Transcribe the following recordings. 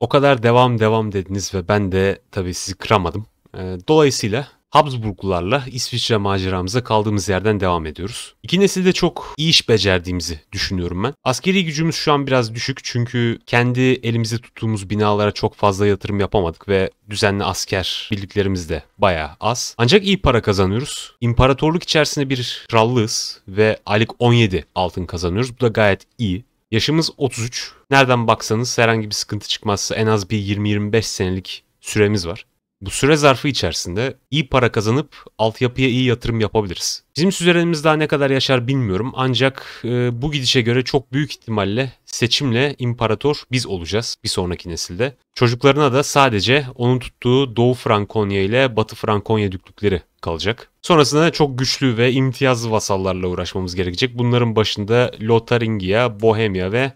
O kadar devam devam dediniz ve ben de tabii sizi kıramadım. Ee, dolayısıyla Habsburglularla İsviçre maceramıza kaldığımız yerden devam ediyoruz. İki nesilde çok iyi iş becerdiğimizi düşünüyorum ben. Askeri gücümüz şu an biraz düşük çünkü kendi elimizde tuttuğumuz binalara çok fazla yatırım yapamadık ve düzenli asker birliklerimiz de bayağı az. Ancak iyi para kazanıyoruz. İmparatorluk içerisinde bir krallığız ve aylık 17 altın kazanıyoruz. Bu da gayet iyi. Yaşımız 33. Nereden baksanız herhangi bir sıkıntı çıkmazsa en az bir 20-25 senelik süremiz var. Bu süre zarfı içerisinde iyi para kazanıp altyapıya iyi yatırım yapabiliriz. Bizim sürelerimiz daha ne kadar yaşar bilmiyorum ancak e, bu gidişe göre çok büyük ihtimalle seçimle imparator biz olacağız bir sonraki nesilde. Çocuklarına da sadece onun tuttuğu Doğu Frankonya ile Batı Frankonya düklükleri kalacak. Sonrasında çok güçlü ve imtiyazlı vasallarla uğraşmamız gerekecek. Bunların başında Lotharingia, Bohemia ve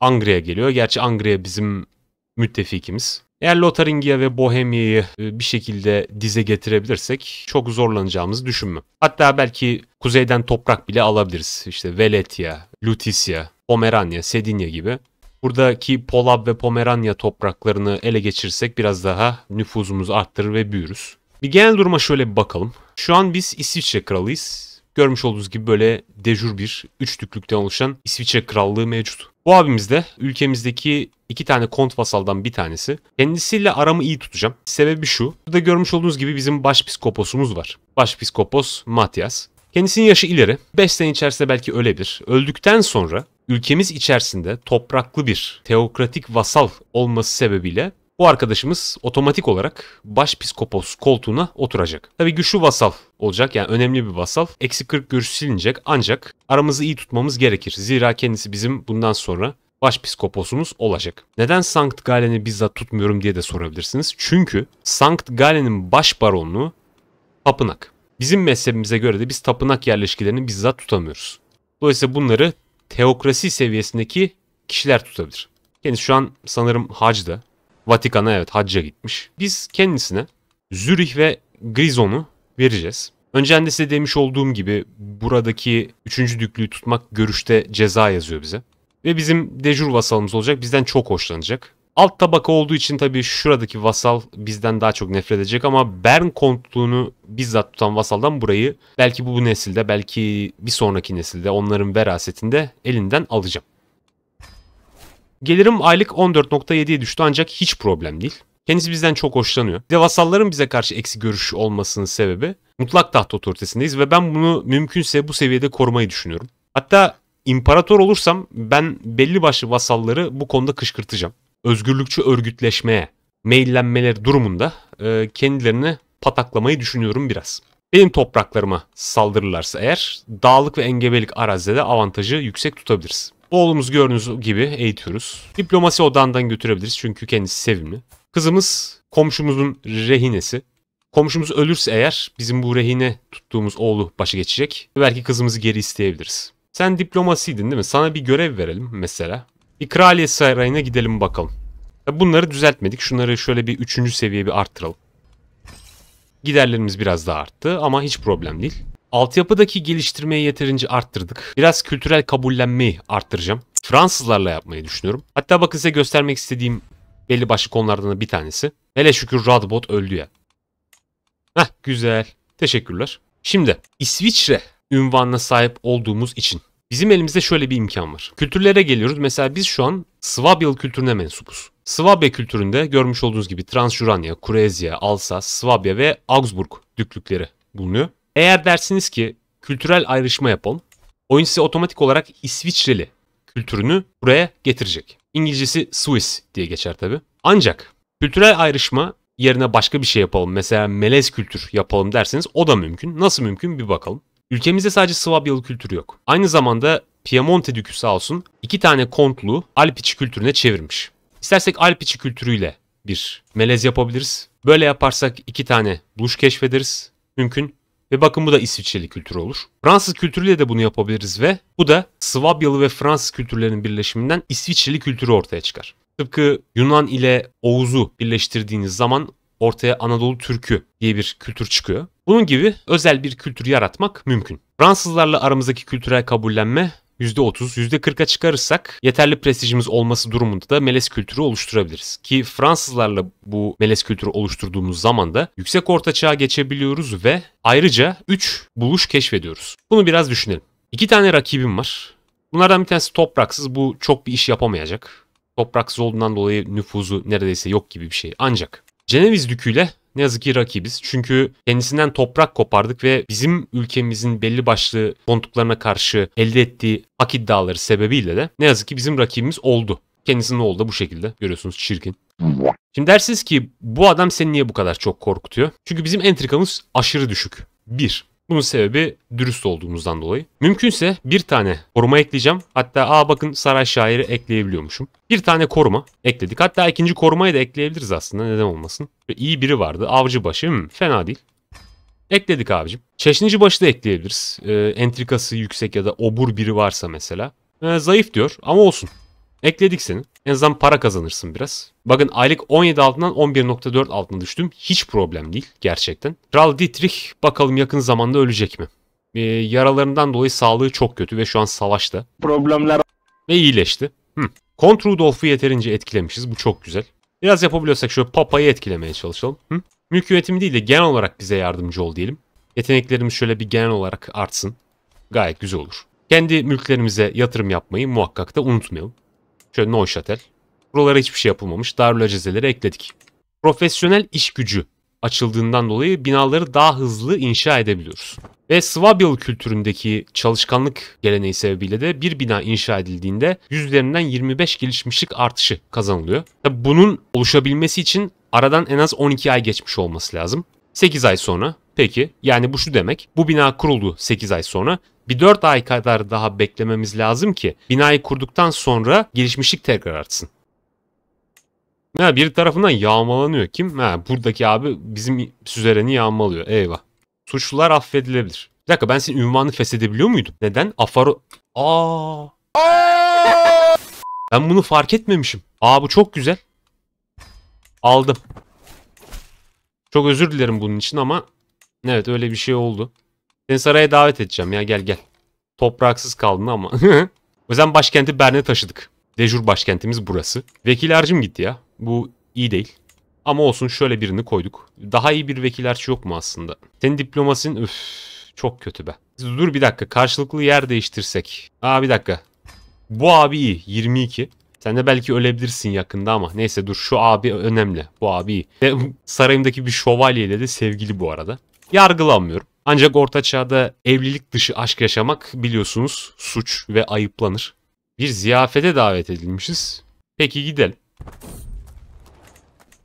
Angria geliyor. Gerçi Angria bizim müttefikimiz. Eğer Lotharingia ve Bohemia'yı e, bir şekilde dize getirebilirsek çok zorlanacağımızı düşünmem. Hatta belki kuzeyden toprak bile alabiliriz. İşte Veletya, Lutisia, Pomerania, Sedinia gibi. Buradaki Polab ve Pomerania topraklarını ele geçirsek biraz daha nüfuzumuzu arttırır ve büyürüz. Bir genel duruma şöyle bir bakalım. Şu an biz İsviçre kralıyız. Görmüş olduğunuz gibi böyle dejur bir üçlüklükten oluşan İsviçre krallığı mevcut. Bu abimiz de ülkemizdeki iki tane kont vasaldan bir tanesi. Kendisiyle aramı iyi tutacağım. Sebebi şu. Burada görmüş olduğunuz gibi bizim başpiskoposumuz var. Başpiskopos Matias. Kendisinin yaşı ileri. 5 sene içerisinde belki ölebilir. Öldükten sonra ülkemiz içerisinde topraklı bir teokratik vasal olması sebebiyle bu arkadaşımız otomatik olarak başpiskopos koltuğuna oturacak. Tabii güçlü vasal olacak yani önemli bir vasal. Eksi 40 görüş silinecek ancak aramızı iyi tutmamız gerekir. Zira kendisi bizim bundan sonra başpiskoposumuz olacak. Neden Sankt Galen'i bizzat tutmuyorum diye de sorabilirsiniz. Çünkü Sankt Galen'in baş baronluğu tapınak. Bizim mezhebimize göre de biz tapınak yerleşkilerini bizzat tutamıyoruz. Dolayısıyla bunları teokrasi seviyesindeki kişiler tutabilir. Kendisi şu an sanırım hacda. Vatikan'a evet hacca gitmiş. Biz kendisine Zürih ve Grizon'u vereceğiz. Önceden de size demiş olduğum gibi buradaki 3. düklüyü tutmak görüşte ceza yazıyor bize. Ve bizim dejur vasalımız olacak. Bizden çok hoşlanacak. Alt tabaka olduğu için tabii şuradaki vasal bizden daha çok nefret edecek ama Bern kontluğunu bizzat tutan vasaldan burayı belki bu nesilde belki bir sonraki nesilde onların verasetinde elinden alacağım. Gelirim aylık 14.7'ye düştü ancak hiç problem değil. Kendisi bizden çok hoşlanıyor. Devasalların bize karşı eksi görüş olmasının sebebi mutlak taht otoritesindeyiz ve ben bunu mümkünse bu seviyede korumayı düşünüyorum. Hatta imparator olursam ben belli başlı vasalları bu konuda kışkırtacağım. Özgürlükçü örgütleşmeye meyillenmeler durumunda e, kendilerini pataklamayı düşünüyorum biraz. Benim topraklarıma saldırırlarsa eğer dağlık ve engebelik arazide de avantajı yüksek tutabiliriz. Oğlumuz gördüğünüz gibi eğitiyoruz. Diplomasi odandan götürebiliriz çünkü kendisi sevimli. Kızımız komşumuzun rehinesi. Komşumuz ölürse eğer bizim bu rehine tuttuğumuz oğlu başa geçecek. Belki kızımızı geri isteyebiliriz. Sen diplomasiydin değil mi? Sana bir görev verelim mesela. Bir kraliyet sarayına gidelim bakalım. Bunları düzeltmedik. Şunları şöyle bir üçüncü seviye bir arttıralım. Giderlerimiz biraz daha arttı ama hiç problem değil. Altyapıdaki geliştirmeyi yeterince arttırdık. Biraz kültürel kabullenmeyi arttıracağım. Fransızlarla yapmayı düşünüyorum. Hatta bakın size göstermek istediğim belli başlı konulardan bir tanesi. Hele şükür Radbot öldü ya. Heh güzel. Teşekkürler. Şimdi İsviçre ünvanına sahip olduğumuz için bizim elimizde şöyle bir imkan var. Kültürlere geliyoruz. Mesela biz şu an Swabyalı kültürüne mensubuz. Swabya kültüründe görmüş olduğunuz gibi Transjuranya, Kurezya, Alsas, Swabya ve Augsburg düklükleri bulunuyor. Eğer dersiniz ki kültürel ayrışma yapalım, oyun size otomatik olarak İsviçreli kültürünü buraya getirecek. İngilizcesi Swiss diye geçer tabi. Ancak kültürel ayrışma yerine başka bir şey yapalım. Mesela melez kültür yapalım derseniz o da mümkün. Nasıl mümkün bir bakalım. Ülkemizde sadece Swabyalı kültürü yok. Aynı zamanda Piemonte dükü sağ olsun iki tane kontlu Alp içi kültürüne çevirmiş. İstersek Alp kültürüyle bir melez yapabiliriz. Böyle yaparsak iki tane buluş keşfederiz. Mümkün. Ve bakın bu da İsviçreli kültür olur. Fransız kültürüyle de bunu yapabiliriz ve bu da Svabyalı ve Fransız kültürlerinin birleşiminden İsviçreli kültürü ortaya çıkar. Tıpkı Yunan ile Oğuz'u birleştirdiğiniz zaman ortaya Anadolu Türkü diye bir kültür çıkıyor. Bunun gibi özel bir kültür yaratmak mümkün. Fransızlarla aramızdaki kültürel kabullenme %30, %40'a çıkarırsak yeterli prestijimiz olması durumunda da melez kültürü oluşturabiliriz. Ki Fransızlarla bu melez kültürü oluşturduğumuz zaman da yüksek ortaçağa geçebiliyoruz ve ayrıca 3 buluş keşfediyoruz. Bunu biraz düşünelim. İki tane rakibim var. Bunlardan bir tanesi topraksız. Bu çok bir iş yapamayacak. Topraksız olduğundan dolayı nüfuzu neredeyse yok gibi bir şey. Ancak Ceneviz Dükü ile ne yazık ki rakibiz. Çünkü kendisinden toprak kopardık ve bizim ülkemizin belli başlı kontuklarına karşı elde ettiği hak iddiaları sebebiyle de ne yazık ki bizim rakibimiz oldu. Kendisinin oğlu da bu şekilde görüyorsunuz çirkin. Şimdi dersiniz ki bu adam seni niye bu kadar çok korkutuyor? Çünkü bizim entrikamız aşırı düşük. 1. Bunun sebebi dürüst olduğumuzdan dolayı. Mümkünse bir tane koruma ekleyeceğim. Hatta aa bakın saray şairi ekleyebiliyormuşum. Bir tane koruma ekledik. Hatta ikinci korumayı da ekleyebiliriz aslında neden olmasın. İyi biri vardı. Avcı başı hmm, fena değil. Ekledik abicim. Çeşnici başı da ekleyebiliriz. E, entrikası yüksek ya da obur biri varsa mesela. E, zayıf diyor ama olsun. Ekledik seni. En azından para kazanırsın biraz. Bakın aylık 17 altından 11.4 altına düştüm. Hiç problem değil gerçekten. Kral Dietrich bakalım yakın zamanda ölecek mi? Ee, yaralarından dolayı sağlığı çok kötü ve şu an savaşta. Problemler. Ve iyileşti. Hı. Kont Rudolf'u yeterince etkilemişiz. Bu çok güzel. Biraz yapabiliyorsak şöyle Papa'yı etkilemeye çalışalım. Hı? Mülk yönetimi değil de genel olarak bize yardımcı ol diyelim. Yeteneklerimiz şöyle bir genel olarak artsın. Gayet güzel olur. Kendi mülklerimize yatırım yapmayı muhakkak da unutmayalım. Şöyle Neuchâtel. Buralara hiçbir şey yapılmamış. Darülacezeleri ekledik. Profesyonel iş gücü açıldığından dolayı binaları daha hızlı inşa edebiliyoruz. Ve Swabil kültüründeki çalışkanlık geleneği sebebiyle de bir bina inşa edildiğinde yüzlerinden 25 gelişmişlik artışı kazanılıyor. Tabi bunun oluşabilmesi için aradan en az 12 ay geçmiş olması lazım. 8 ay sonra peki yani bu şu demek bu bina kuruldu 8 ay sonra bir 4 ay kadar daha beklememiz lazım ki binayı kurduktan sonra gelişmişlik tekrar artsın. ya bir tarafından yağmalanıyor kim? Ha, buradaki abi bizim süzereni yağmalıyor. Eyvah. Suçlular affedilebilir. Bir dakika ben senin ünvanını feshedebiliyor muydum? Neden? Afaro... Aa. Aa! Ben bunu fark etmemişim. Aa bu çok güzel. Aldım. Çok özür dilerim bunun için ama evet öyle bir şey oldu. Seni saraya davet edeceğim ya gel gel. Topraksız kaldın ama. o yüzden başkenti Berne taşıdık. Dejur başkentimiz burası. Vekil harcım gitti ya. Bu iyi değil. Ama olsun şöyle birini koyduk. Daha iyi bir vekil harç yok mu aslında? Senin diplomasın üf, çok kötü be. Dur bir dakika karşılıklı yer değiştirsek. Aa bir dakika. Bu abi iyi 22. Sen de belki ölebilirsin yakında ama neyse dur şu abi önemli. Bu abi iyi. Ve sarayımdaki bir şövalyeyle de sevgili bu arada. Yargılanmıyorum. Ancak orta çağda evlilik dışı aşk yaşamak biliyorsunuz suç ve ayıplanır. Bir ziyafete davet edilmişiz. Peki gidelim.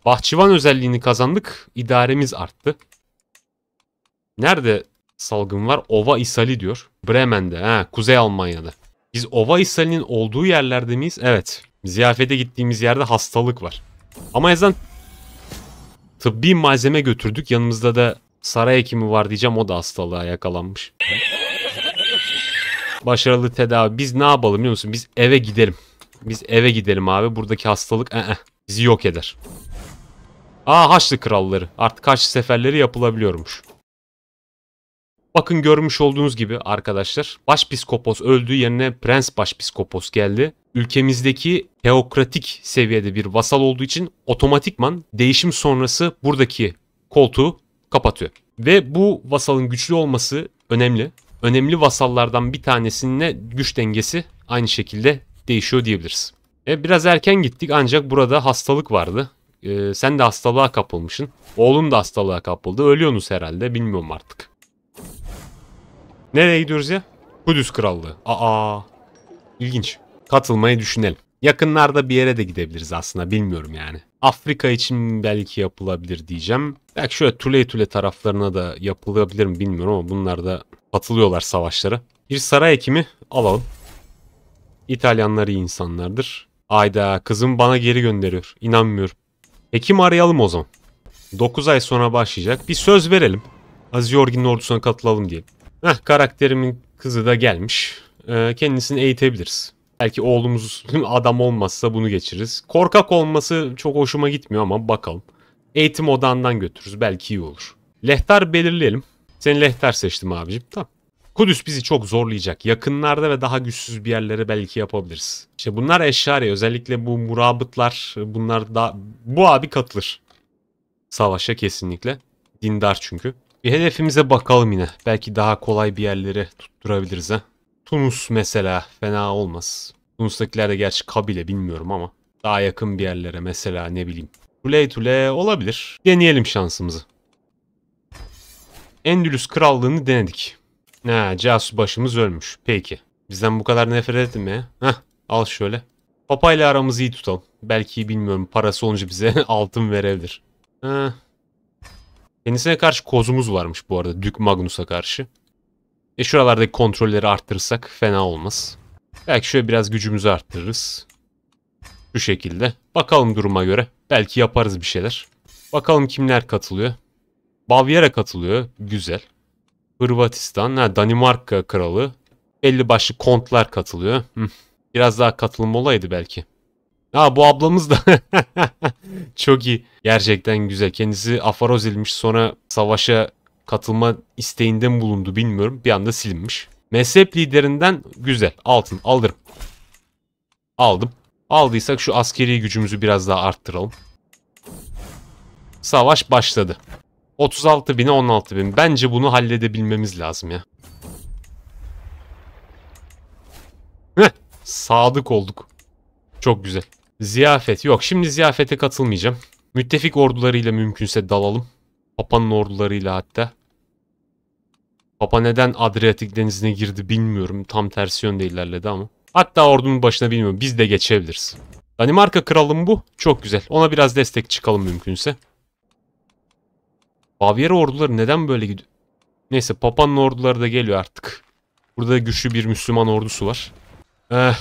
Bahçıvan özelliğini kazandık. İdaremiz arttı. Nerede salgın var? Ova ishali diyor. Bremen'de. He, Kuzey Almanya'da. Biz ova İsalinin olduğu yerlerde miyiz? Evet. Ziyafete gittiğimiz yerde hastalık var. Ama yazdan tıbbi malzeme götürdük. Yanımızda da saray hekimi var diyeceğim o da hastalığa yakalanmış. Başarılı tedavi. Biz ne yapalım biliyor musun? Biz eve gidelim. Biz eve gidelim abi. Buradaki hastalık ee, bizi yok eder. Aa Haçlı kralları. Artık Haçlı seferleri yapılabiliyormuş. Bakın görmüş olduğunuz gibi arkadaşlar başpiskopos öldüğü yerine prens başpiskopos geldi. Ülkemizdeki teokratik seviyede bir vasal olduğu için otomatikman değişim sonrası buradaki koltuğu kapatıyor. Ve bu vasalın güçlü olması önemli. Önemli vasallardan bir tanesinle güç dengesi aynı şekilde değişiyor diyebiliriz. E, biraz erken gittik ancak burada hastalık vardı. E, sen de hastalığa kapılmışsın. Oğlun da hastalığa kapıldı. Ölüyorsunuz herhalde bilmiyorum artık. Nereye gidiyoruz ya? Kudüs Krallığı. Aa. ilginç. Katılmayı düşünelim. Yakınlarda bir yere de gidebiliriz aslında bilmiyorum yani. Afrika için belki yapılabilir diyeceğim. Belki şöyle Tule Tule taraflarına da yapılabilir mi bilmiyorum ama bunlar da katılıyorlar savaşlara. Bir saray hekimi alalım. İtalyanlar iyi insanlardır. Ayda kızım bana geri gönderiyor. İnanmıyorum. Hekim arayalım o zaman. 9 ay sonra başlayacak. Bir söz verelim. Aziz Yorgin'in ordusuna katılalım diye Heh karakterimin kızı da gelmiş. Ee, kendisini eğitebiliriz. Belki oğlumuz adam olmazsa bunu geçiririz. Korkak olması çok hoşuma gitmiyor ama bakalım. Eğitim odandan götürürüz. Belki iyi olur. Lehter belirleyelim. Seni lehter seçtim abicim. Tamam. Kudüs bizi çok zorlayacak. Yakınlarda ve daha güçsüz bir yerlere belki yapabiliriz. İşte bunlar eşari. Özellikle bu murabıtlar bunlar da bu abi katılır. Savaşa kesinlikle. Dindar çünkü. Bir hedefimize bakalım yine. Belki daha kolay bir yerlere tutturabiliriz ha. Tunus mesela fena olmaz. Tunus'takiler de gerçi kabile bilmiyorum ama daha yakın bir yerlere mesela ne bileyim. Tule tule olabilir. Deneyelim şansımızı. Endülüs krallığını denedik. Ne casus başımız ölmüş. Peki. Bizden bu kadar nefret etme Heh al şöyle. Papayla aramızı iyi tutalım. Belki bilmiyorum parası olunca bize altın verebilir. Heh. Kendisine karşı kozumuz varmış bu arada. Dük Magnus'a karşı. E şuralardaki kontrolleri arttırırsak fena olmaz. Belki şöyle biraz gücümüzü arttırırız. Şu şekilde. Bakalım duruma göre. Belki yaparız bir şeyler. Bakalım kimler katılıyor. Bavyera katılıyor. Güzel. Hırvatistan, ha, Danimarka kralı. Belli başlı kontlar katılıyor. Biraz daha katılım olaydı belki. Ha bu ablamız da çok iyi. Gerçekten güzel. Kendisi afaroz edilmiş sonra savaşa katılma isteğinde mi bulundu bilmiyorum. Bir anda silinmiş. Mezhep liderinden güzel altın alırım. Aldım. Aldıysak şu askeri gücümüzü biraz daha arttıralım. Savaş başladı. 36 bine 16 bin. Bence bunu halledebilmemiz lazım ya. Heh, sadık olduk. Çok güzel. Ziyafet. Yok şimdi ziyafete katılmayacağım. Müttefik ordularıyla mümkünse dalalım. Papa'nın ordularıyla hatta. Papa neden Adriyatik denizine girdi bilmiyorum. Tam tersi yönde ilerledi ama. Hatta ordunun başına bilmiyorum. Biz de geçebiliriz. Danimarka kralım bu. Çok güzel. Ona biraz destek çıkalım mümkünse. Bavyera orduları neden böyle gidiyor? Neyse Papa'nın orduları da geliyor artık. Burada güçlü bir Müslüman ordusu var. Eh.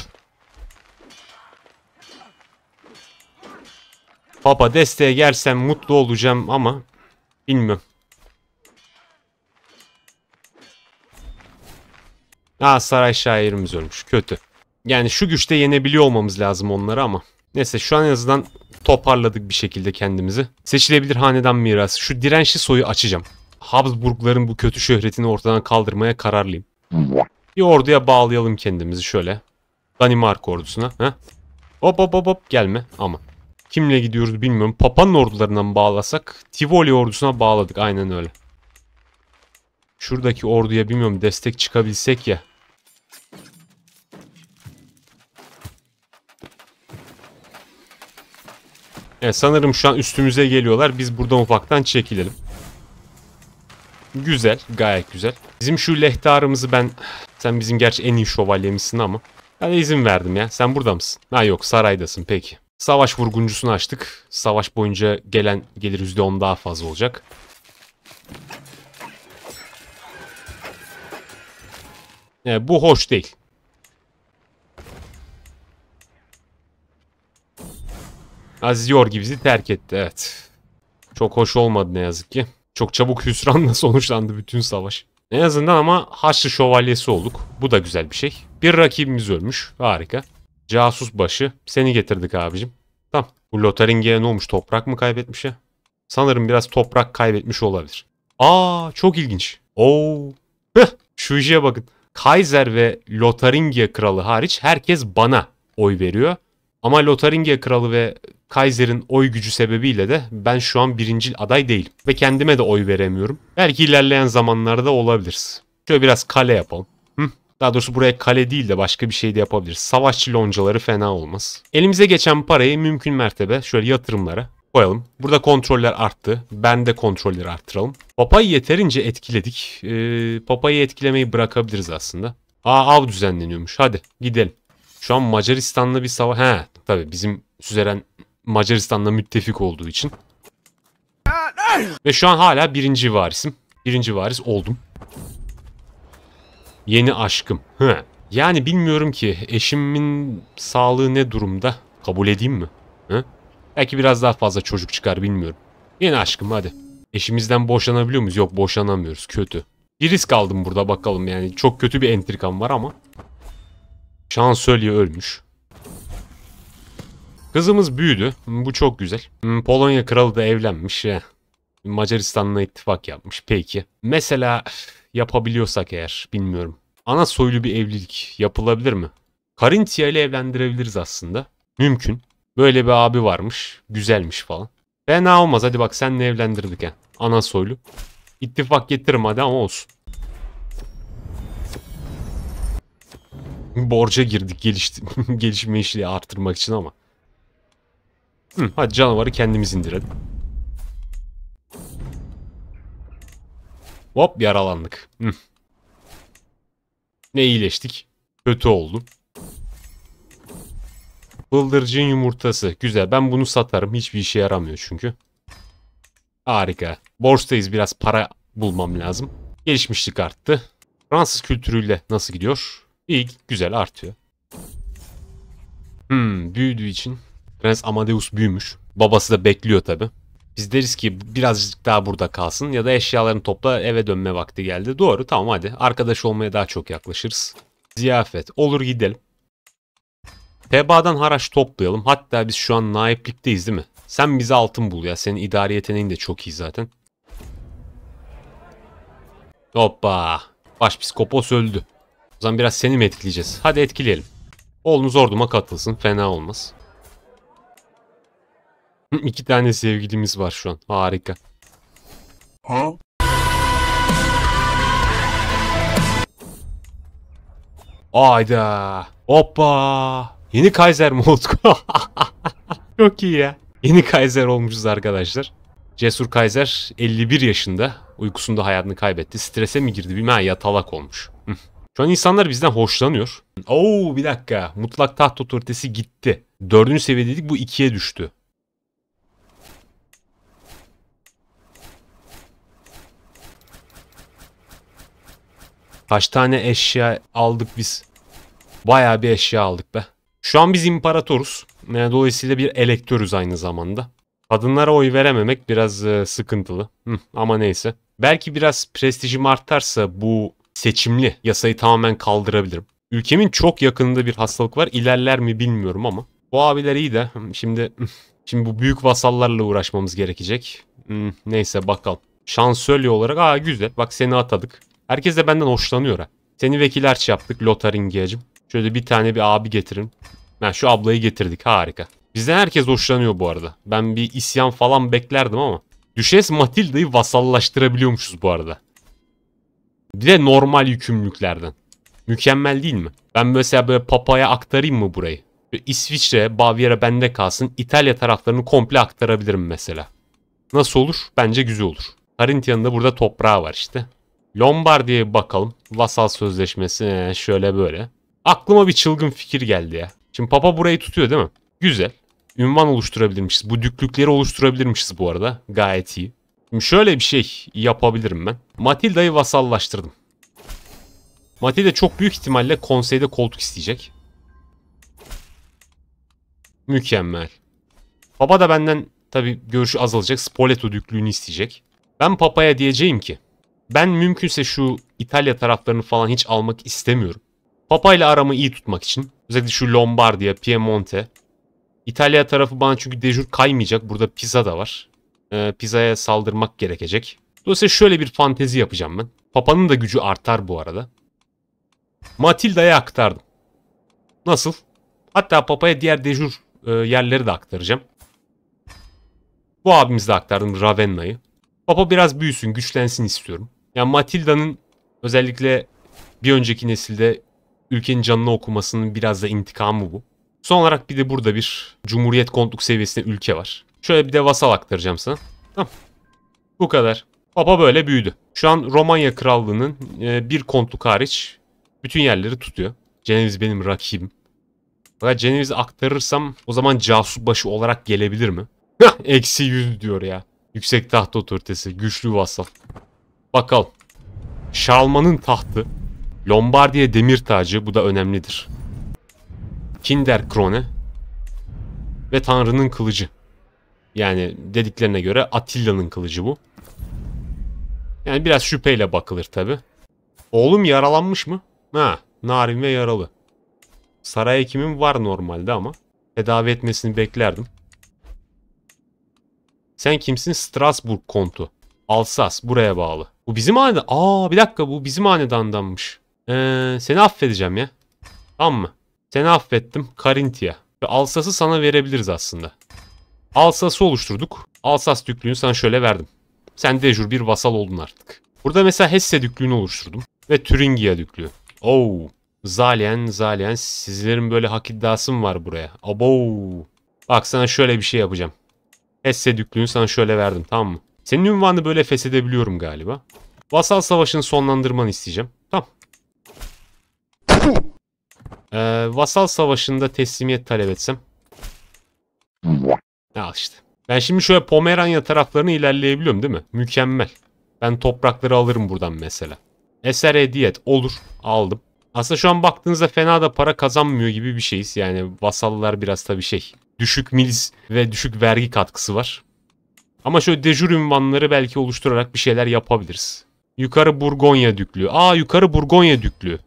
Papa desteğe gelsen mutlu olacağım ama Bilmiyorum. Aa saray şairimiz ölmüş. Kötü. Yani şu güçte yenebiliyor olmamız lazım onları ama. Neyse şu an en azından toparladık bir şekilde kendimizi. Seçilebilir hanedan mirası. Şu dirençli soyu açacağım. Habsburgların bu kötü şöhretini ortadan kaldırmaya kararlıyım. Bir orduya bağlayalım kendimizi şöyle. Danimark ordusuna. Heh. Hop hop hop hop gelme ama. Kimle gidiyoruz bilmiyorum. Papa'nın ordularından bağlasak? Tivoli ordusuna bağladık. Aynen öyle. Şuradaki orduya bilmiyorum destek çıkabilsek ya. Evet sanırım şu an üstümüze geliyorlar. Biz buradan ufaktan çekilelim. Güzel. Gayet güzel. Bizim şu lehtarımızı ben... Sen bizim gerçi en iyi şövalyemizsin ama. Ben izin verdim ya. Sen burada mısın? Ha yok saraydasın peki. Savaş vurguncusunu açtık. Savaş boyunca gelen gelir %10 daha fazla olacak. Yani bu hoş değil. Aziz Yorgi bizi terk etti evet. Çok hoş olmadı ne yazık ki. Çok çabuk hüsranla sonuçlandı bütün savaş. En azından ama Haçlı Şövalyesi olduk. Bu da güzel bir şey. Bir rakibimiz ölmüş. Harika. Casus başı. Seni getirdik abicim. Tamam. Bu Lotaringe'ye ne olmuş? Toprak mı kaybetmiş ya? Sanırım biraz toprak kaybetmiş olabilir. Aa çok ilginç. Oo. Şu işe bakın. Kaiser ve Lotaringia kralı hariç herkes bana oy veriyor. Ama Lotaringia kralı ve Kaiser'in oy gücü sebebiyle de ben şu an birincil aday değilim. Ve kendime de oy veremiyorum. Belki ilerleyen zamanlarda olabiliriz. Şöyle biraz kale yapalım. Daha doğrusu buraya kale değil de başka bir şey de yapabiliriz. Savaşçı loncaları fena olmaz. Elimize geçen parayı mümkün mertebe şöyle yatırımlara koyalım. Burada kontroller arttı. Ben de kontrolleri arttıralım. Papayı yeterince etkiledik. Ee, papayı etkilemeyi bırakabiliriz aslında. Aa av düzenleniyormuş. Hadi gidelim. Şu an Macaristan'la bir savaş... He tabii bizim süzeren Macaristan'la müttefik olduğu için. Ve şu an hala birinci varisim. Birinci varis oldum. Yeni aşkım. Hı. Yani bilmiyorum ki eşimin sağlığı ne durumda? Kabul edeyim mi? Hı? Belki biraz daha fazla çocuk çıkar bilmiyorum. Yeni aşkım hadi. Eşimizden boşanabiliyor muyuz? Yok boşanamıyoruz. Kötü. Bir risk aldım burada bakalım yani. Çok kötü bir entrikam var ama. Şansölye ölmüş. Kızımız büyüdü. Bu çok güzel. Polonya kralı da evlenmiş. Macaristan'la ittifak yapmış. Peki. Mesela yapabiliyorsak eğer bilmiyorum. Ana soylu bir evlilik yapılabilir mi? Karintia ile evlendirebiliriz aslında. Mümkün. Böyle bir abi varmış. Güzelmiş falan. Fena olmaz hadi bak senle evlendirdik ya? Ana soylu. İttifak getiririm hadi ama olsun. Borca girdik gelişti gelişme işliği arttırmak için ama. Hı, hadi canavarı kendimiz indirelim. Hop yaralandık. Ne iyileştik. Kötü oldu. Bıldırcın yumurtası. Güzel. Ben bunu satarım. Hiçbir işe yaramıyor çünkü. Harika. Borçtayız. Biraz para bulmam lazım. Gelişmişlik arttı. Fransız kültürüyle nasıl gidiyor? İyi. Güzel. Artıyor. Hmm. Büyüdüğü için Prens Amadeus büyümüş. Babası da bekliyor tabi. Biz deriz ki birazcık daha burada kalsın ya da eşyalarını topla eve dönme vakti geldi. Doğru tamam hadi arkadaş olmaya daha çok yaklaşırız. Ziyafet olur gidelim. tebadan haraç toplayalım. Hatta biz şu an naiplikteyiz değil mi? Sen bize altın bul ya. Senin idari yeteneğin de çok iyi zaten. Hoppa. Başpiskopos öldü. O zaman biraz seni mi etkileyeceğiz? Hadi etkileyelim. Oğlunuz orduma katılsın. Fena olmaz. İki tane sevgilimiz var şu an. Harika. Ha? Ayda. Hoppa. Yeni Kaiser mi olduk? Çok iyi ya. Yeni Kaiser olmuşuz arkadaşlar. Cesur Kaiser 51 yaşında. Uykusunda hayatını kaybetti. Strese mi girdi bilmem yatalak olmuş. Şu an insanlar bizden hoşlanıyor. Oo bir dakika. Mutlak taht otoritesi gitti. Dördüncü seviyededik bu ikiye düştü. Kaç tane eşya aldık biz? Bayağı bir eşya aldık be. Şu an biz imparatoruz. E, dolayısıyla bir elektörüz aynı zamanda. Kadınlara oy verememek biraz e, sıkıntılı. Hı, ama neyse. Belki biraz prestijim artarsa bu seçimli yasayı tamamen kaldırabilirim. Ülkemin çok yakınında bir hastalık var. İlerler mi bilmiyorum ama. Bu abiler iyi de şimdi şimdi bu büyük vasallarla uğraşmamız gerekecek. Neyse bakalım. Şansölye olarak aa güzel bak seni atadık. Herkes de benden hoşlanıyor ha. Seni vekil yaptık Lotaringia'cım. Şöyle bir tane bir abi getirin. Ha, şu ablayı getirdik harika. Bizden herkes hoşlanıyor bu arada. Ben bir isyan falan beklerdim ama. Düşes Matilda'yı vasallaştırabiliyormuşuz bu arada. Bir de normal yükümlülüklerden. Mükemmel değil mi? Ben mesela böyle papaya aktarayım mı burayı? Böyle İsviçre, Bavyera bende kalsın. İtalya taraflarını komple aktarabilirim mesela. Nasıl olur? Bence güzel olur. Karintia'nın da burada toprağı var işte. Lombardiye bakalım. Vasal sözleşmesi ee, şöyle böyle. Aklıma bir çılgın fikir geldi ya. Şimdi papa burayı tutuyor değil mi? Güzel. Ünvan oluşturabilirmişiz. Bu düklükleri oluşturabilirmişiz bu arada. Gayet iyi. Şimdi şöyle bir şey yapabilirim ben. Matilda'yı vasallaştırdım. Matilda çok büyük ihtimalle konseyde koltuk isteyecek. Mükemmel. Papa da benden tabi görüşü azalacak. Spoleto düklüğünü isteyecek. Ben papaya diyeceğim ki ben mümkünse şu İtalya taraflarını falan hiç almak istemiyorum. Papa ile aramı iyi tutmak için. Özellikle şu Lombardiya, Piemonte. İtalya tarafı bana çünkü dejur kaymayacak. Burada Pisa da var. Ee, Pisa'ya saldırmak gerekecek. Dolayısıyla şöyle bir fantezi yapacağım ben. Papa'nın da gücü artar bu arada. Matilda'ya aktardım. Nasıl? Hatta Papa'ya diğer dejur e, yerleri de aktaracağım. Bu abimize de aktardım Ravenna'yı. Papa biraz büyüsün, güçlensin istiyorum. Yani Matilda'nın özellikle bir önceki nesilde ülkenin canını okumasının biraz da intikamı bu. Son olarak bir de burada bir cumhuriyet kontluk seviyesinde ülke var. Şöyle bir de vasal aktaracağım sana. Tamam. Bu kadar. Papa böyle büyüdü. Şu an Romanya Krallığı'nın e, bir kontluk hariç bütün yerleri tutuyor. Ceneviz benim rakibim. Fakat Ceneviz'i aktarırsam o zaman casus başı olarak gelebilir mi? Eksi 100 diyor ya. Yüksek taht otoritesi, güçlü vasal. Bakalım. Şalman'ın tahtı. Lombardiya demir tacı. Bu da önemlidir. Kinder Krone. Ve Tanrı'nın kılıcı. Yani dediklerine göre Atilla'nın kılıcı bu. Yani biraz şüpheyle bakılır tabi. Oğlum yaralanmış mı? Ha, narin ve yaralı. Saray hekimim var normalde ama tedavi etmesini beklerdim. Sen kimsin? Strasbourg kontu. Alsas buraya bağlı. Bu bizim hanedan. Aa bir dakika bu bizim hanedandanmış. Ee, seni affedeceğim ya. Tamam mı? Seni affettim. Karintia. Ve Alsas'ı sana verebiliriz aslında. Alsas'ı oluşturduk. Alsas düklüğünü sana şöyle verdim. Sen dejur bir vasal oldun artık. Burada mesela Hesse düklüğünü oluşturdum. Ve Türingia düklüğü. Oo. Zalien, Zalien. Sizlerin böyle hak iddiası mı var buraya? Abo. Bak sana şöyle bir şey yapacağım. Hesse düklüğünü sana şöyle verdim tamam mı? Senin ünvanı böyle feshedebiliyorum galiba. Vasal savaşını sonlandırmanı isteyeceğim. Tamam. Ee, Vasal savaşında teslimiyet talep etsem. Al işte. Ben şimdi şöyle Pomeranya taraflarını ilerleyebiliyorum değil mi? Mükemmel. Ben toprakları alırım buradan mesela. Eser hediyet olur. Aldım. Aslında şu an baktığınızda fena da para kazanmıyor gibi bir şeyiz. Yani vasallar biraz tabii şey. Düşük milis ve düşük vergi katkısı var. Ama şöyle dejur ünvanları belki oluşturarak bir şeyler yapabiliriz. Yukarı Burgonya Düklüğü. Aa yukarı Burgonya Düklüğü.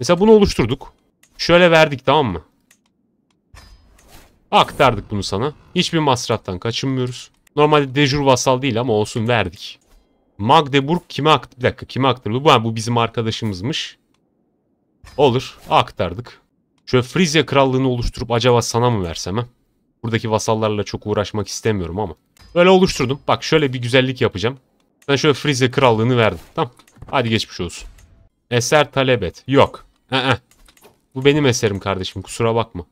Mesela bunu oluşturduk. Şöyle verdik tamam mı? Aktardık bunu sana. Hiçbir masraftan kaçınmıyoruz. Normalde dejur vasal değil ama olsun verdik. Magdeburg kime aktardı? Bir dakika kime aktarıldı? Bu, bu bizim arkadaşımızmış. Olur aktardık. Şöyle Frizya krallığını oluşturup acaba sana mı versem ha? Buradaki vasallarla çok uğraşmak istemiyorum ama. Böyle oluşturdum. Bak şöyle bir güzellik yapacağım. Sen şöyle Frize krallığını verdim. Tamam. Hadi geçmiş olsun. Eser talep et. Yok. Ee, bu benim eserim kardeşim kusura bakma.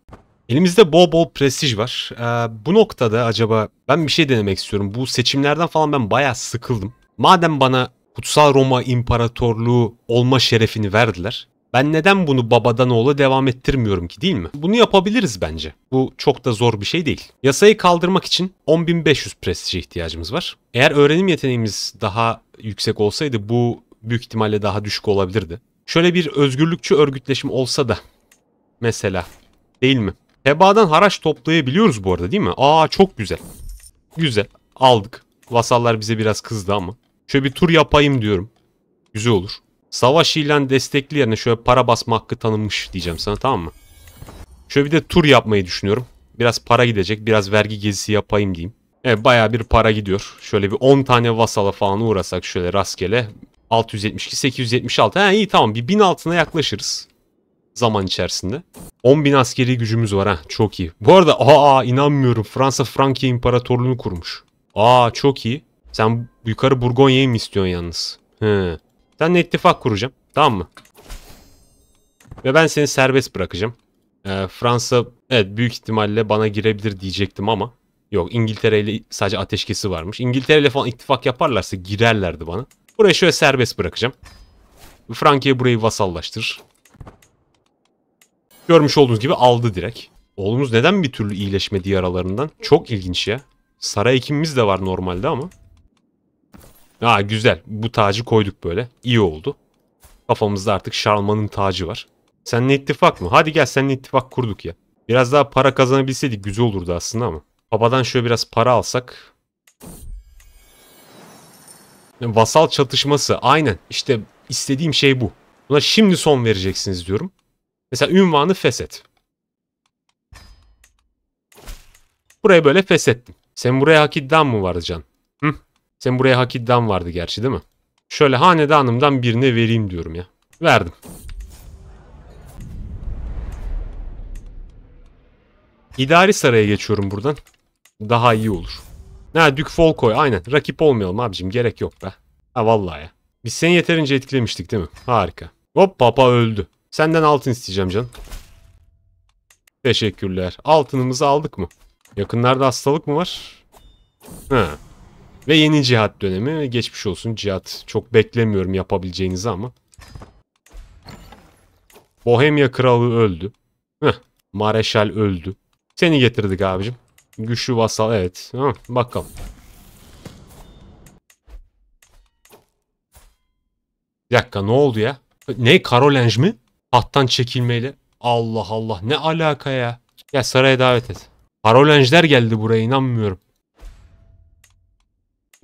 Elimizde bol bol prestij var. Ee, bu noktada acaba ben bir şey denemek istiyorum. Bu seçimlerden falan ben baya sıkıldım. Madem bana Kutsal Roma İmparatorluğu olma şerefini verdiler. Ben neden bunu babadan oğula devam ettirmiyorum ki değil mi? Bunu yapabiliriz bence. Bu çok da zor bir şey değil. Yasayı kaldırmak için 10.500 prestije ihtiyacımız var. Eğer öğrenim yeteneğimiz daha yüksek olsaydı bu büyük ihtimalle daha düşük olabilirdi. Şöyle bir özgürlükçü örgütleşim olsa da mesela değil mi? Tebaadan haraç toplayabiliyoruz bu arada değil mi? Aa çok güzel. Güzel. Aldık. Vasallar bize biraz kızdı ama. Şöyle bir tur yapayım diyorum. Güzel olur. Savaş ilan destekli yerine şöyle para basma hakkı tanınmış diyeceğim sana tamam mı? Şöyle bir de tur yapmayı düşünüyorum. Biraz para gidecek. Biraz vergi gezisi yapayım diyeyim. Evet baya bir para gidiyor. Şöyle bir 10 tane vasala falan uğrasak şöyle rastgele. 672, 876. Ha iyi tamam bir bin altına yaklaşırız. Zaman içerisinde. 10.000 askeri gücümüz var ha. Çok iyi. Bu arada aa inanmıyorum. Fransa Frankiye İmparatorluğunu kurmuş. Aa çok iyi. Sen yukarı Burgonya'yı mı istiyorsun yalnız? He. Seninle ittifak kuracağım. Tamam mı? Ve ben seni serbest bırakacağım. Ee, Fransa evet büyük ihtimalle bana girebilir diyecektim ama. Yok İngiltere ile sadece ateşkesi varmış. İngiltere ile falan ittifak yaparlarsa girerlerdi bana. Burayı şöyle serbest bırakacağım. Frankiye burayı vasallaştır. Görmüş olduğunuz gibi aldı direkt. Oğlumuz neden bir türlü iyileşmedi yaralarından? Çok ilginç ya. Saray hekimimiz de var normalde ama. Ha güzel. Bu tacı koyduk böyle. İyi oldu. Kafamızda artık Şarlman'ın tacı var. Seninle ittifak mı? Hadi gel seninle ittifak kurduk ya. Biraz daha para kazanabilseydik güzel olurdu aslında ama. Babadan şöyle biraz para alsak. Vasal çatışması. Aynen. İşte istediğim şey bu. Buna şimdi son vereceksiniz diyorum. Mesela ünvanı feset. Buraya böyle feshettim. Sen buraya hak iddian mı vardı Can? Sen buraya hak iddian vardı gerçi değil mi? Şöyle hanedanımdan birine vereyim diyorum ya. Verdim. İdari saraya geçiyorum buradan. Daha iyi olur. Ne? Dük Folkoy aynen. Rakip olmayalım abicim gerek yok be. Ha vallahi ya. Biz seni yeterince etkilemiştik değil mi? Harika. Hop papa öldü. Senden altın isteyeceğim canım. Teşekkürler. Altınımızı aldık mı? Yakınlarda hastalık mı var? He. Ve yeni cihat dönemi. Geçmiş olsun cihat. Çok beklemiyorum yapabileceğinizi ama. Bohemya kralı öldü. Heh, Mareşal öldü. Seni getirdik abicim. Güçlü vasal evet. Hı, bakalım. Bir dakika ne oldu ya? Ne Karolenj mi? Tahttan çekilmeyle. Allah Allah ne alaka ya? Ya saraya davet et. Karolenjler geldi buraya inanmıyorum.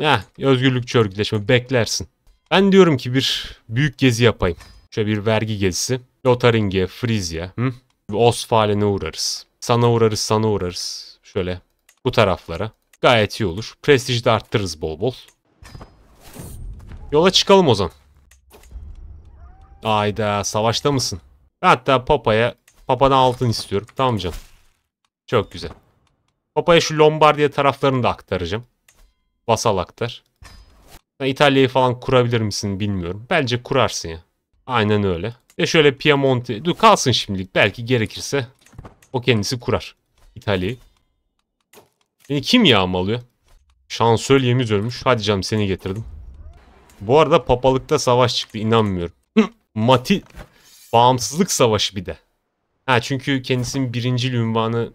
Heh, özgürlükçü örgütleşme beklersin. Ben diyorum ki bir büyük gezi yapayım. Şöyle bir vergi gezisi. Lotaringe, Frizya, hı? Osfalen'e uğrarız. Sana uğrarız, sana uğrarız. Şöyle bu taraflara. Gayet iyi olur. Prestiji de arttırırız bol bol. Yola çıkalım o zaman. Ayda savaşta mısın? Hatta Papa'ya Papa'dan altın istiyorum. Tamam canım. Çok güzel. Papa'ya şu Lombardiya taraflarını da aktaracağım. Vasal İtalya'yı falan kurabilir misin bilmiyorum. Bence kurarsın ya. Aynen öyle. Ya e şöyle Piemonte. Dur kalsın şimdilik. Belki gerekirse o kendisi kurar. İtalya'yı. Beni kim yağmalıyor? Şansölyemiz ölmüş. Hadi canım seni getirdim. Bu arada papalıkta savaş çıktı inanmıyorum. Mati bağımsızlık savaşı bir de. Ha çünkü kendisinin birinci ünvanı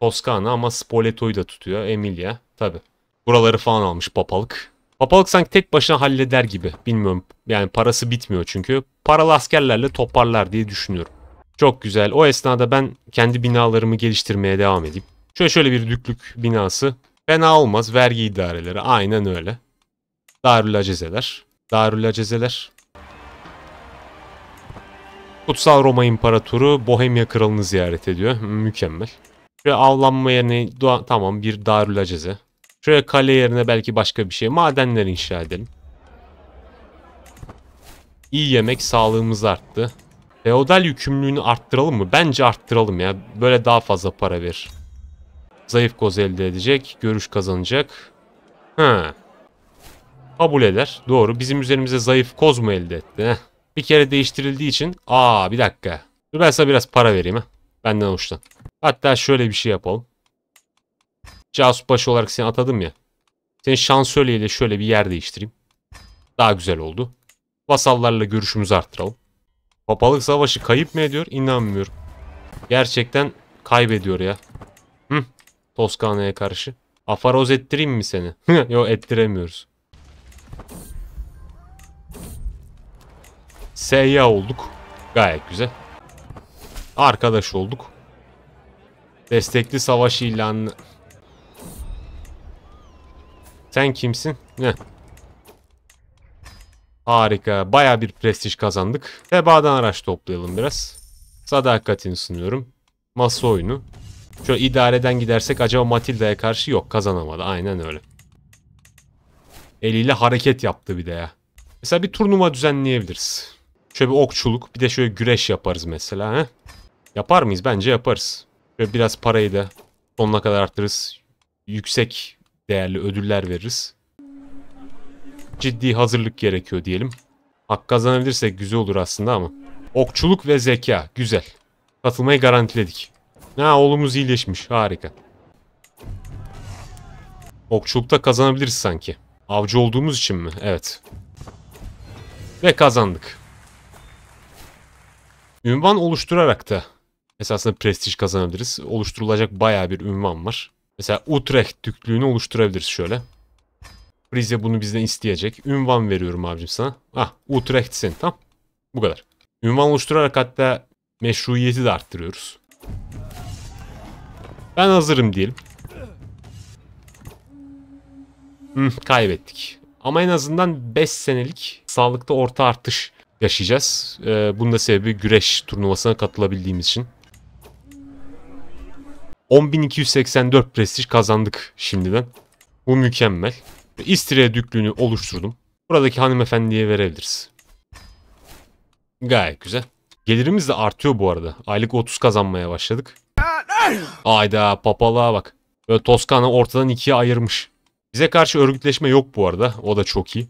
Toskana ama Spoleto'yu da tutuyor Emilia. Tabii. Buraları falan almış papalık. Papalık sanki tek başına halleder gibi. Bilmiyorum. Yani parası bitmiyor çünkü. Paralı askerlerle toparlar diye düşünüyorum. Çok güzel. O esnada ben kendi binalarımı geliştirmeye devam edeyim. Şöyle şöyle bir düklük binası. Fena olmaz. Vergi idareleri. Aynen öyle. Darül Acezeler. Kutsal Roma İmparatoru Bohemia Kralı'nı ziyaret ediyor. Mükemmel. Ve avlanma yerine tamam bir Darül Şöyle kale yerine belki başka bir şey. Madenler inşa edelim. İyi yemek sağlığımız arttı. Feodal yükümlülüğünü arttıralım mı? Bence arttıralım ya. Böyle daha fazla para verir. Zayıf koz elde edecek. Görüş kazanacak. Ha. Kabul eder. Doğru. Bizim üzerimize zayıf koz mu elde etti? Heh. Bir kere değiştirildiği için. Aa bir dakika. Dur ben sana biraz para vereyim. He. Benden hoşlan. Hatta şöyle bir şey yapalım. Casusbaşı olarak seni atadım ya. Seni şansölyeyle şöyle bir yer değiştireyim. Daha güzel oldu. Vasallarla görüşümüzü arttıralım. Papalık savaşı kayıp mı ediyor? İnanmıyorum. Gerçekten kaybediyor ya. Hı. Toskana'ya karşı. Afaroz ettireyim mi seni? Yok ettiremiyoruz. Seyya olduk. Gayet güzel. Arkadaş olduk. Destekli savaş ilanını sen kimsin? Ne? Harika. Baya bir prestij kazandık. Tebaa'dan araç toplayalım biraz. Sadakatini sunuyorum. Masa oyunu. Şöyle idareden gidersek acaba Matilda'ya karşı yok kazanamadı. Aynen öyle. Eliyle hareket yaptı bir de ya. Mesela bir turnuva düzenleyebiliriz. Şöyle bir okçuluk bir de şöyle güreş yaparız mesela. He? Yapar mıyız? Bence yaparız. Şöyle biraz parayı da sonuna kadar arttırırız. Yüksek değerli ödüller veririz. Ciddi hazırlık gerekiyor diyelim. Hak kazanabilirsek güzel olur aslında ama. Okçuluk ve zeka. Güzel. Katılmayı garantiledik. Ha oğlumuz iyileşmiş. Harika. Okçulukta kazanabiliriz sanki. Avcı olduğumuz için mi? Evet. Ve kazandık. Ünvan oluşturarak da esasında prestij kazanabiliriz. Oluşturulacak baya bir ünvan var. Mesela Utrecht Türklüğünü oluşturabiliriz şöyle. Rize bunu bizden isteyecek. Ünvan veriyorum abicim sana. Ah Utrecht'sin tamam. Bu kadar. Ünvan oluşturarak hatta meşruiyeti de arttırıyoruz. Ben hazırım diyelim. Hmm, kaybettik. Ama en azından 5 senelik sağlıkta orta artış yaşayacağız. Ee, bunun da sebebi güreş turnuvasına katılabildiğimiz için. 10284 prestij kazandık şimdiden. Bu mükemmel. İstire düklüğünü oluşturdum. Buradaki hanımefendiye verebiliriz. Gayet güzel. Gelirimiz de artıyor bu arada. Aylık 30 kazanmaya başladık. Ayda papalığa bak. Böyle Toskana ortadan ikiye ayırmış. Bize karşı örgütleşme yok bu arada. O da çok iyi.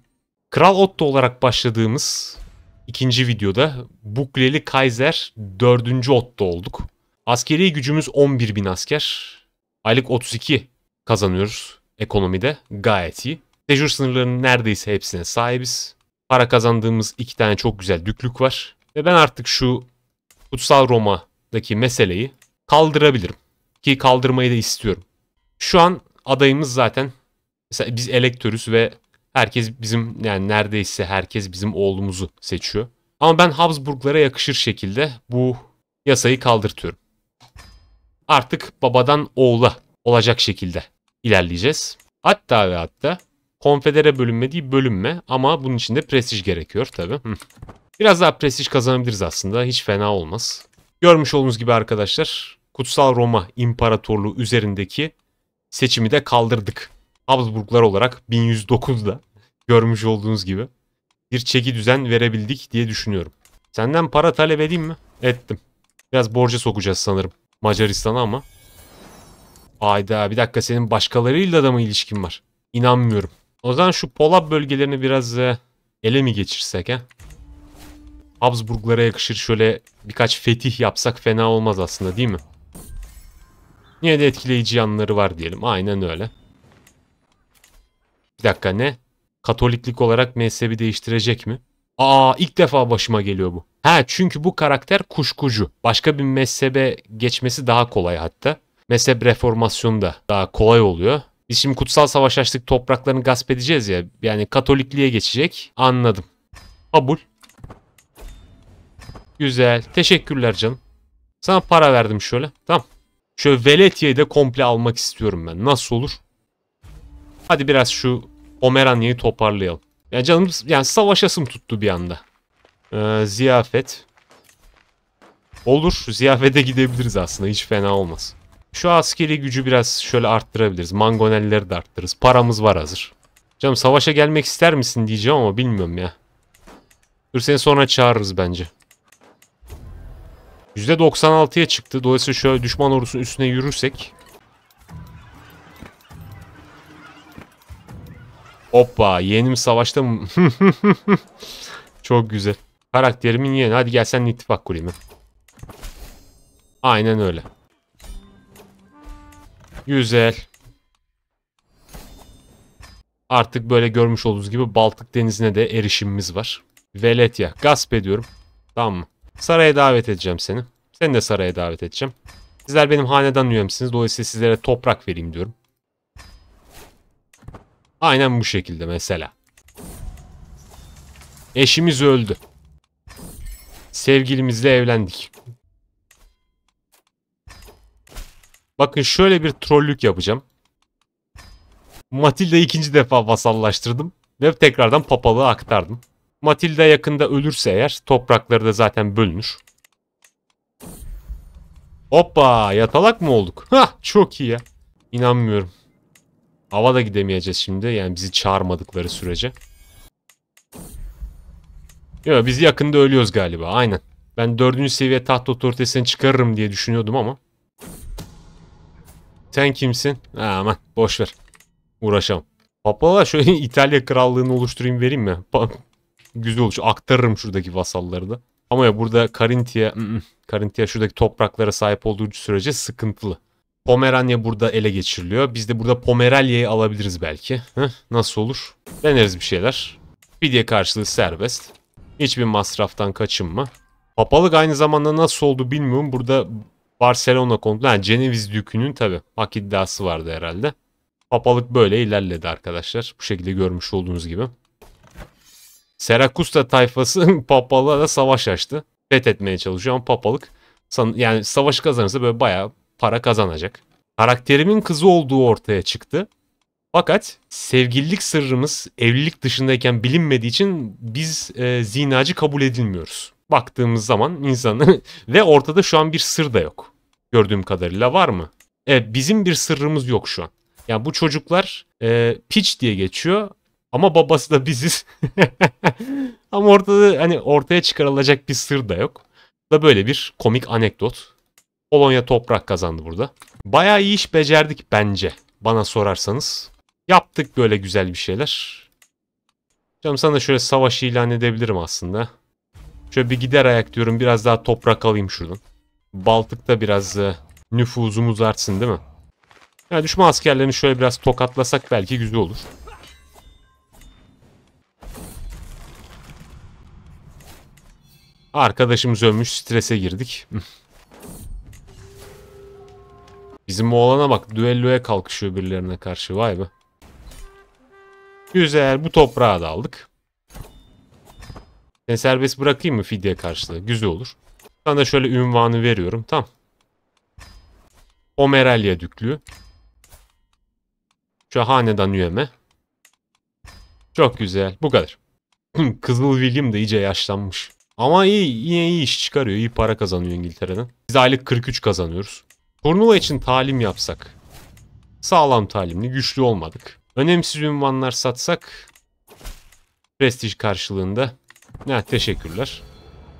Kral Otto olarak başladığımız ikinci videoda Bukleli Kaiser dördüncü Otto olduk. Askeri gücümüz 11 bin asker. Aylık 32 kazanıyoruz ekonomide. Gayet iyi. Tecrübe sınırlarının neredeyse hepsine sahibiz. Para kazandığımız iki tane çok güzel düklük var. Ve ben artık şu Kutsal Roma'daki meseleyi kaldırabilirim. Ki kaldırmayı da istiyorum. Şu an adayımız zaten mesela biz elektörüz ve herkes bizim yani neredeyse herkes bizim oğlumuzu seçiyor. Ama ben Habsburglara yakışır şekilde bu yasayı kaldırtıyorum artık babadan oğula olacak şekilde ilerleyeceğiz. Hatta ve hatta konfedere bölünme değil bölünme ama bunun için de prestij gerekiyor tabi. Biraz daha prestij kazanabiliriz aslında hiç fena olmaz. Görmüş olduğunuz gibi arkadaşlar Kutsal Roma İmparatorluğu üzerindeki seçimi de kaldırdık. Habsburglar olarak 1109'da görmüş olduğunuz gibi bir çeki düzen verebildik diye düşünüyorum. Senden para talep edeyim mi? Ettim. Biraz borca sokacağız sanırım. Macaristan'a ama. Ayda bir dakika senin başkalarıyla da mı ilişkin var? İnanmıyorum. O zaman şu Polab bölgelerini biraz e, ele mi geçirsek ha Habsburglara yakışır şöyle birkaç fetih yapsak fena olmaz aslında değil mi? Niye de etkileyici yanları var diyelim. Aynen öyle. Bir dakika ne? Katoliklik olarak mezhebi değiştirecek mi? Aa ilk defa başıma geliyor bu. Ha çünkü bu karakter kuşkucu. Başka bir mezhebe geçmesi daha kolay hatta. Mezhep reformasyonu da daha kolay oluyor. Biz şimdi kutsal savaş açtık topraklarını gasp edeceğiz ya. Yani katolikliğe geçecek. Anladım. Kabul. Güzel. Teşekkürler canım. Sana para verdim şöyle. Tamam. Şöyle Veletia'yı da komple almak istiyorum ben. Nasıl olur? Hadi biraz şu Pomeranya'yı toparlayalım. Ya canım yani savaşasım tuttu bir anda. Ee, ziyafet. Olur. Ziyafete gidebiliriz aslında. Hiç fena olmaz. Şu askeri gücü biraz şöyle arttırabiliriz. Mangonelleri de arttırırız. Paramız var hazır. Canım savaşa gelmek ister misin diyeceğim ama bilmiyorum ya. Dur seni sonra çağırırız bence. %96'ya çıktı. Dolayısıyla şöyle düşman ordusunun üstüne yürürsek Hoppa yeğenim savaşta mı? Çok güzel. Karakterimin yeğeni. Hadi gel sen ittifak kurayım. Aynen öyle. Güzel. Artık böyle görmüş olduğunuz gibi Baltık Denizi'ne de erişimimiz var. Veletya. Gasp ediyorum. Tamam mı? Saraya davet edeceğim seni. Seni de saraya davet edeceğim. Sizler benim hanedan üyemsiniz. Dolayısıyla sizlere toprak vereyim diyorum. Aynen bu şekilde mesela. Eşimiz öldü. Sevgilimizle evlendik. Bakın şöyle bir trollük yapacağım. Matilda ikinci defa vasallaştırdım ve tekrardan papalığı aktardım. Matilda yakında ölürse eğer toprakları da zaten bölünür. Hoppa yatalak mı olduk? Hah çok iyi ya. İnanmıyorum. Hava da gidemeyeceğiz şimdi. Yani bizi çağırmadıkları sürece. Yok biz yakında ölüyoruz galiba. Aynen. Ben dördüncü seviye taht otoritesini çıkarırım diye düşünüyordum ama. Sen kimsin? aman boş ver. Uğraşamam. Papala şöyle İtalya krallığını oluşturayım vereyim mi? Güzel olur. Aktarırım şuradaki vasalları da. Ama ya burada Karintia, Karintia şuradaki topraklara sahip olduğu sürece sıkıntılı. Pomeranya burada ele geçiriliyor. Biz de burada Pomeranya'yı alabiliriz belki. Heh, nasıl olur? Deneriz bir şeyler. Fidye karşılığı serbest. Hiçbir masraftan kaçınma. Papalık aynı zamanda nasıl oldu bilmiyorum. Burada Barcelona konulu. Yani Ceneviz Dükü'nün tabi hak iddiası vardı herhalde. Papalık böyle ilerledi arkadaşlar. Bu şekilde görmüş olduğunuz gibi. Serakusta tayfası papalığa da savaş açtı. Fethetmeye çalışıyor ama papalık yani savaşı kazanırsa böyle bayağı para kazanacak. Karakterimin kızı olduğu ortaya çıktı. Fakat sevgililik sırrımız evlilik dışındayken bilinmediği için biz e, zinacı kabul edilmiyoruz. Baktığımız zaman insanı ve ortada şu an bir sır da yok. Gördüğüm kadarıyla var mı? Evet bizim bir sırrımız yok şu an. Yani bu çocuklar e, piç diye geçiyor ama babası da biziz. ama ortada hani ortaya çıkarılacak bir sır da yok. Da böyle bir komik anekdot. Polonya toprak kazandı burada. Bayağı iyi iş becerdik bence. Bana sorarsanız. Yaptık böyle güzel bir şeyler. Canım sana da şöyle savaş ilan edebilirim aslında. Şöyle bir gider ayak diyorum. Biraz daha toprak alayım şuradan. Baltık'ta biraz e, nüfuzumuz artsın değil mi? Yani düşman askerlerini şöyle biraz tokatlasak belki güzel olur. Arkadaşımız ölmüş. Strese girdik. Bizim oğlana bak düelloya kalkışıyor birilerine karşı vay be. Güzel bu toprağı da aldık. Seni serbest bırakayım mı fidye karşılığı? Güzel olur. Sana da şöyle ünvanı veriyorum. tam. Omeralya düklüğü. Şu hanedan üyeme. Çok güzel. Bu kadar. Kızıl William de iyice yaşlanmış. Ama iyi, yine iyi iş çıkarıyor. iyi para kazanıyor İngiltere'den. Biz aylık 43 kazanıyoruz. Turnuva için talim yapsak. Sağlam talimli, güçlü olmadık. Önemsiz ünvanlar satsak. Prestij karşılığında. Ne teşekkürler.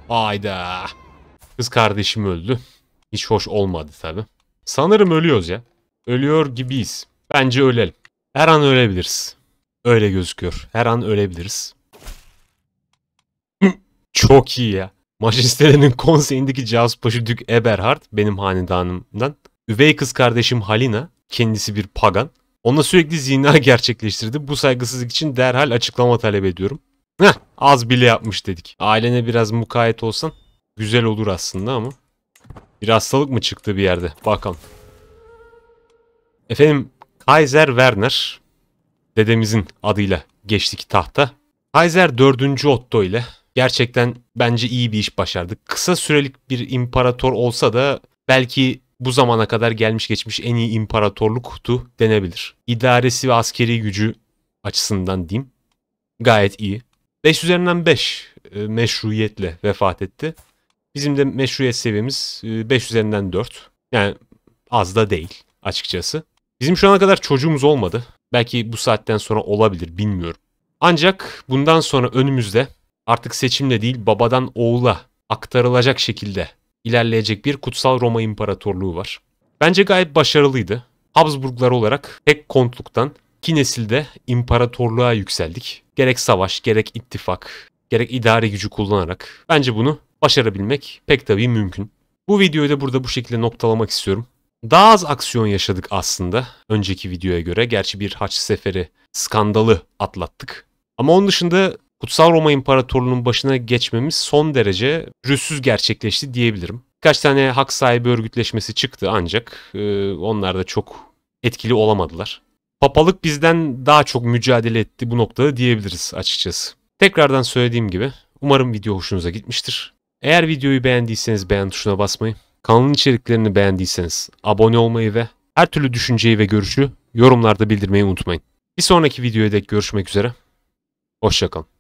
Ayda. Kız kardeşim öldü. Hiç hoş olmadı tabi. Sanırım ölüyoruz ya. Ölüyor gibiyiz. Bence ölelim. Her an ölebiliriz. Öyle gözüküyor. Her an ölebiliriz. Çok iyi ya. Majestelerinin konseyindeki Cazpaşı Dük Eberhard benim hanedanımdan. Üvey kız kardeşim Halina kendisi bir pagan. Ona sürekli zina gerçekleştirdi. Bu saygısızlık için derhal açıklama talep ediyorum. Heh, az bile yapmış dedik. Ailene biraz mukayet olsan güzel olur aslında ama. Bir hastalık mı çıktı bir yerde? Bakalım. Efendim Kaiser Werner dedemizin adıyla geçti ki tahta. Kaiser 4. Otto ile gerçekten bence iyi bir iş başardık. Kısa sürelik bir imparator olsa da belki bu zamana kadar gelmiş geçmiş en iyi imparatorluktu denebilir. İdaresi ve askeri gücü açısından diyeyim. Gayet iyi. 5 üzerinden 5 e, meşruiyetle vefat etti. Bizim de meşruiyet seviyemiz 5 e, üzerinden 4. Yani az da değil açıkçası. Bizim şu ana kadar çocuğumuz olmadı. Belki bu saatten sonra olabilir bilmiyorum. Ancak bundan sonra önümüzde artık seçimle değil babadan oğula aktarılacak şekilde ilerleyecek bir kutsal Roma İmparatorluğu var. Bence gayet başarılıydı. Habsburglar olarak tek kontluktan iki nesilde imparatorluğa yükseldik. Gerek savaş, gerek ittifak, gerek idari gücü kullanarak bence bunu başarabilmek pek tabii mümkün. Bu videoyu da burada bu şekilde noktalamak istiyorum. Daha az aksiyon yaşadık aslında önceki videoya göre. Gerçi bir haç seferi skandalı atlattık. Ama onun dışında Kutsal Roma İmparatorluğu'nun başına geçmemiz son derece rüzsüz gerçekleşti diyebilirim. Birkaç tane hak sahibi örgütleşmesi çıktı ancak e, onlar da çok etkili olamadılar. Papalık bizden daha çok mücadele etti bu noktada diyebiliriz açıkçası. Tekrardan söylediğim gibi umarım video hoşunuza gitmiştir. Eğer videoyu beğendiyseniz beğen tuşuna basmayı, kanalın içeriklerini beğendiyseniz abone olmayı ve her türlü düşünceyi ve görüşü yorumlarda bildirmeyi unutmayın. Bir sonraki videoya dek görüşmek üzere. Hoşçakalın.